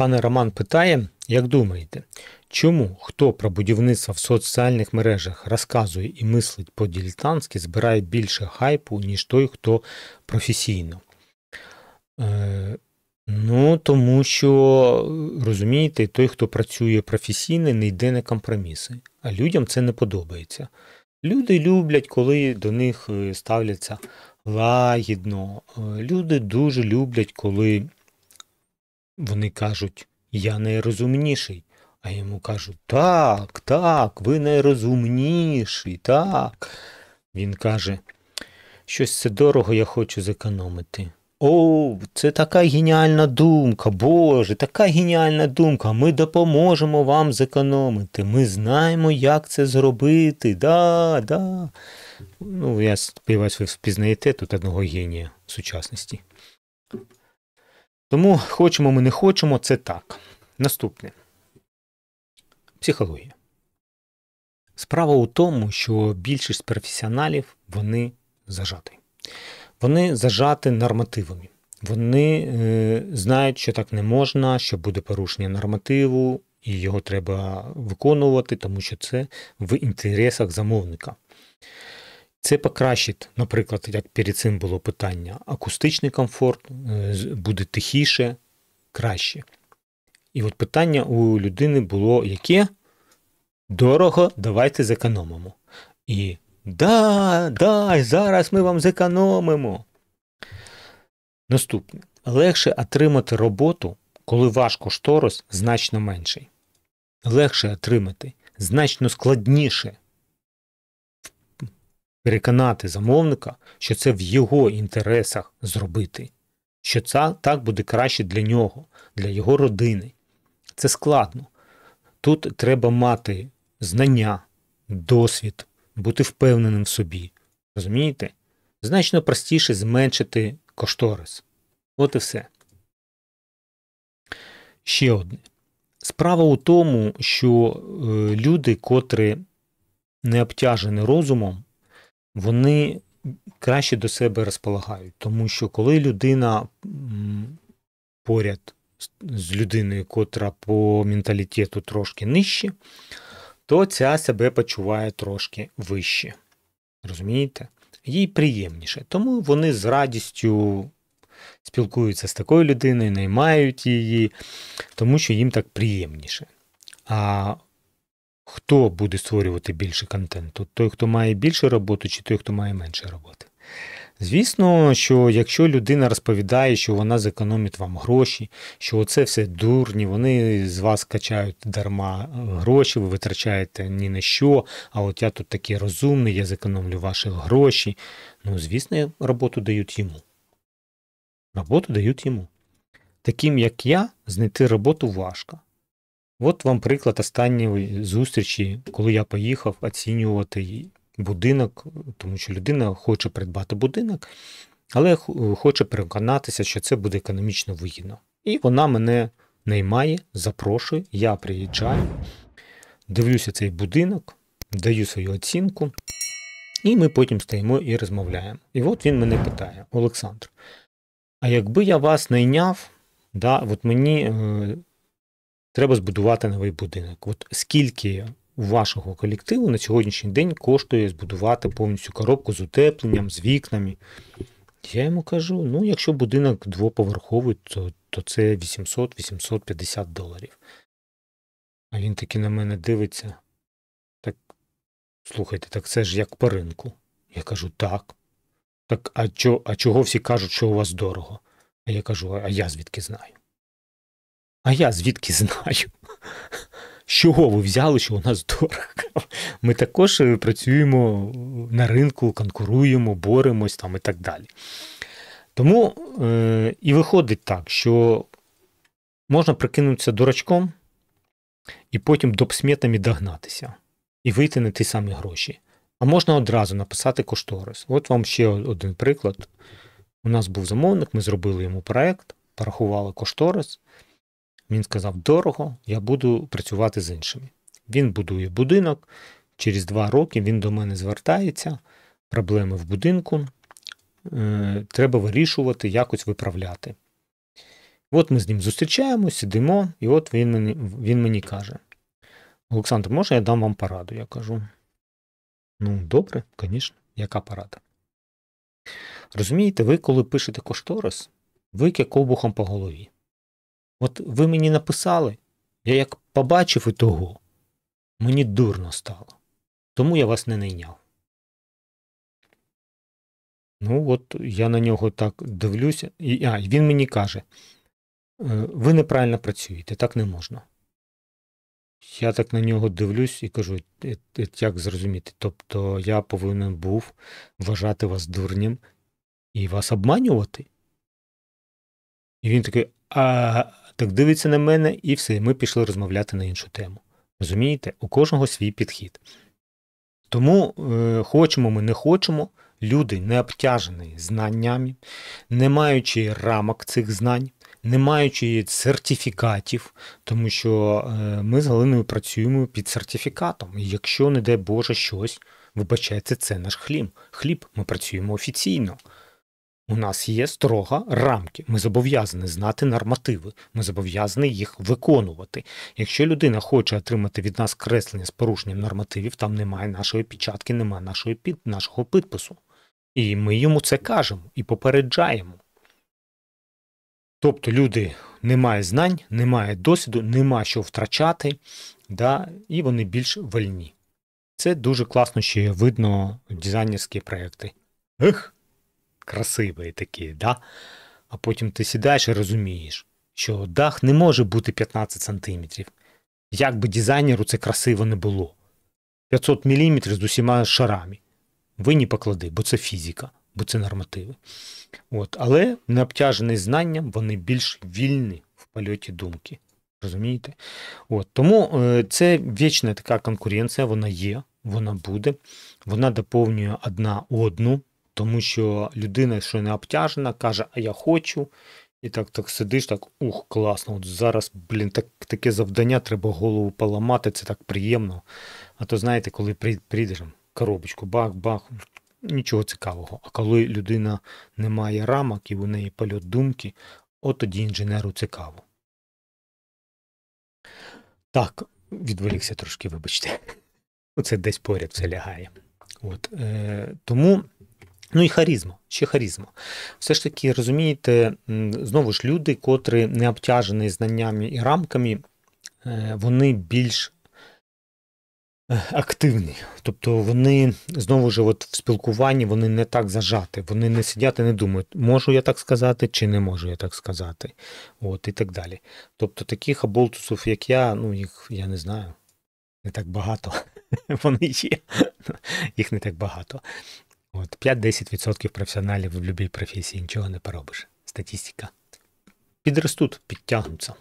Пане Роман питає, як думаєте, чому хто про будівництво в соціальних мережах розказує і мислить по ділітантськи збирає більше хайпу, ніж той, хто професійно? Е, Ну, тому що, розумієте, той, хто працює професійно, не йде на компроміси, а людям це не подобається. Люди люблять, коли до них е, ставляться лагідно. Е, люди дуже люблять, коли вони кажуть, я найрозумніший. А йому кажуть, так, так, ви найрозумніший, так. Він каже, щось це дорого я хочу зекономити. О, це така геніальна думка, Боже, така геніальна думка. Ми допоможемо вам зекономити. Ми знаємо, як це зробити. да, да. Ну, Я сподіваюся, ви впізнаєте тут одного генія сучасності. Тому хочемо ми не хочемо, це так. Наступне психологія. Справа у тому, що більшість професіоналів вони зажаті. Вони зажати нормативами. Вони е, знають, що так не можна, що буде порушення нормативу, і його треба виконувати, тому що це в інтересах замовника. Це покращить, наприклад, як перед цим було питання, акустичний комфорт, е, буде тихіше, краще. І от питання у людини було яке? Дорого, давайте зекономимо. І да, да, зараз ми вам зекономимо. Наступне. Легше отримати роботу, коли ваш кошторис значно менший. Легше отримати, значно складніше переконати замовника, що це в його інтересах зробити, що це так буде краще для нього, для його родини. Це складно. Тут треба мати знання, досвід, бути впевненим в собі. Розумієте? Значно простіше зменшити кошторис. От і все. Ще одне. Справа у тому, що е, люди, котрі не обтяжені розумом, вони краще до себе розполагають, тому що коли людина поряд з людиною, котра по менталітету трошки нижче, то ця себе почуває трошки вище. Розумієте? Їй приємніше. Тому вони з радістю спілкуються з такою людиною, наймають її, тому що їм так приємніше. А Хто буде створювати більше контенту? Той, хто має більше роботи, чи той, хто має менше роботи? Звісно, що якщо людина розповідає, що вона зекономить вам гроші, що оце все дурні, вони з вас качають дарма е, гроші, ви витрачаєте ні на що, а от я тут такий розумний, я зекономлю ваші гроші. Ну, звісно, роботу дають йому. Роботу дають йому. Таким як я, знайти роботу важко. От вам приклад останньої зустрічі, коли я поїхав оцінювати будинок, тому що людина хоче придбати будинок, але хоче переконатися, що це буде економічно вигідно. І вона мене наймає, запрошує, я приїжджаю, дивлюся цей будинок, даю свою оцінку, і ми потім стоїмо і розмовляємо. І от він мене питає: Олександр, а якби я вас найняв, да, от мені. Е, треба збудувати новий будинок. От скільки у вашого колективу на сьогоднішній день коштує збудувати повністю коробку з утепленням, з вікнами? Я йому кажу: ну, якщо будинок двоповерховий, то то це 800-850 доларів. А він таки на мене дивиться. Так, слухайте, так це ж як по ринку. Я кажу, так. Так, а чо, а чого всі кажуть, що у вас дорого? А я кажу, а я звідки знаю? А я звідки знаю? З чого ви взяли, що у нас дорого? Ми також е, працюємо на ринку, конкуруємо, боремось там і так далі. Тому е- і виходить так, що можна прикинутися дурачком і потім допсмітами догнатися і вийти на ті самі гроші. А можна одразу написати кошторис. От вам ще один приклад. У нас був замовник, ми зробили йому проект, порахували кошторис. Він сказав: дорого, я буду працювати з іншими. Він будує будинок. Через два роки він до мене звертається, проблеми в будинку. Е, треба вирішувати, якось виправляти. От ми з ним зустрічаємо, сидимо, і от він мені він мені каже: Олександр, може, я дам вам пораду? Я кажу. Ну, добре, звісно, яка порада? Розумієте, ви, коли пишете кошторис, ви ковбухом по голові. От ви мені написали, я як побачив і того, мені дурно стало. Тому я вас не найняв. Ну, от я на нього так дивлюся, і а, він мені каже: «Е, ви неправильно працюєте, так не можна. Я так на нього дивлюсь і кажу, «Е, е, як зрозуміти? Тобто я повинен був вважати вас дурнім і вас обманювати. І він такий, а так дивиться на мене, і все, ми пішли розмовляти на іншу тему. Розумієте, у кожного свій підхід. Тому е, хочемо ми не хочемо, люди не обтяжені знаннями, не маючи рамок цих знань, не маючи сертифікатів, тому що е, ми з Галиною працюємо під сертифікатом. І якщо, не дай Боже, щось, вибачається, це наш хліб. Хліб, ми працюємо офіційно. У нас є строга рамки. Ми зобов'язані знати нормативи, ми зобов'язані їх виконувати. Якщо людина хоче отримати від нас креслення з порушенням нормативів, там немає нашої печатки, немає нашої під, нашого підпису. І ми йому це кажемо і попереджаємо. Тобто люди немає знань, немає досвіду, нема що втрачати, да, і вони більш вольні. Це дуже класно, що видно дизайнерські проекти. Ех! Красивий такий, да? а потім ти сідаєш і розумієш, що дах не може бути 15 сантиметрів. Як би дизайнеру це красиво не було. 500 мм з усіма шарами. Ви не поклади, бо це фізика, бо це нормативи. от Але не обтяжений знанням, вони більш вільні в польоті думки. Розумієте? от Тому е, це вічна така конкуренція, вона є, вона буде, вона доповнює одна одну. Тому що людина, що не обтяжена, каже, а я хочу. І так так сидиш, так ух, класно. От зараз, блін, так, таке завдання, треба голову поламати, це так приємно. А то знаєте, коли прийдеш коробочку, бах-бах, нічого цікавого. А коли людина не має рамок і у неї польот думки, от тоді інженеру цікаво. Так, відволікся трошки, вибачте. Оце десь поряд все лягає. От, е, Тому. Ну і харізма, ще харізма. Все ж таки, розумієте, знову ж люди, котрі не обтяжені знаннями і рамками, е, вони більш е, активні. Тобто вони знову ж от в спілкуванні вони не так зажати, вони не сидять і не думають, можу я так сказати, чи не можу я так сказати. от І так далі. Тобто таких оболтусів, як я, ну їх я не знаю. Не так багато вони є, їх не так багато. От 5-10% професіоналів в будь-якій професії нічого не поробиш. Статистика. Підростуть, підтягнуться.